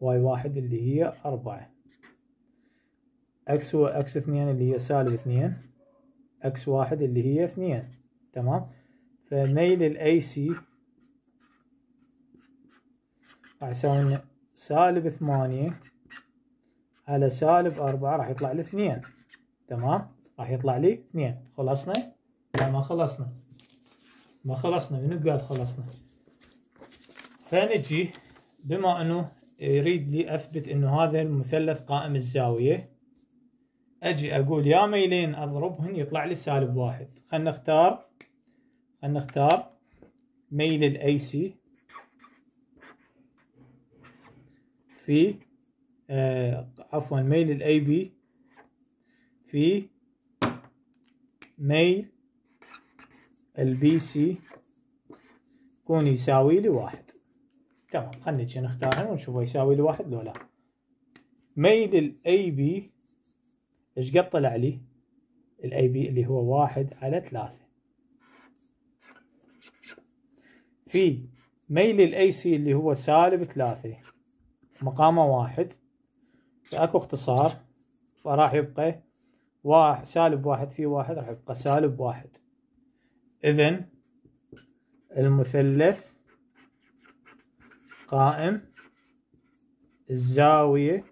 واي واحد اللي هي أربعة اكس هو اكس اثنين اللي هي سالب اثنين اكس واحد اللي هي اثنين تمام فميل الاي سي راح يساوي سالب ثمانية على سالب أربعة راح يطلع لي اثنين تمام راح يطلع لي اثنين خلصنا؟ لا ما خلصنا ما خلصنا منو قال خلصنا؟ فنجي بما انه يريد لي اثبت انه هذا المثلث قائم الزاوية اجي اقول يا ميلين اضربهن يطلع لي سالب واحد خلنا نختار خلنا نختار ميل سي في آه عفوا ميل الاي بي في ميل البي سي يكون يساوي لي واحد تمام خلينا نختارهن ونشوف يساوي الواحد لو لا ميل الاي بي ايش قد طلع لي؟ الاي بي اللي هو واحد على ثلاثة في ميل الاي سي اللي هو سالب ثلاثة مقامه واحد فاكو اختصار فراح يبقى واحد سالب واحد في واحد راح يبقى سالب واحد اذا المثلث قائم الزاوية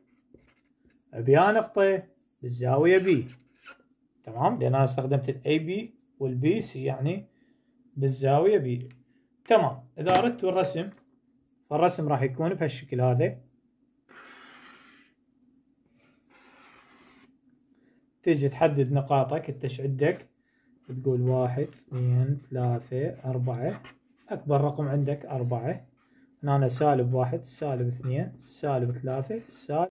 بيا نقطة بالزاوية بي تمام لأن أنا استخدمت الـ AB والـ BC يعني بالزاوية بي تمام إذا أردت الرسم فالرسم راح يكون بهالشكل هذا تجي تحدد نقاطك انت عندك تقول واحد اثنين ثلاثة أربعة أكبر رقم عندك أربعة هنا سالب واحد سالب اثنين سالب ثلاثة سالب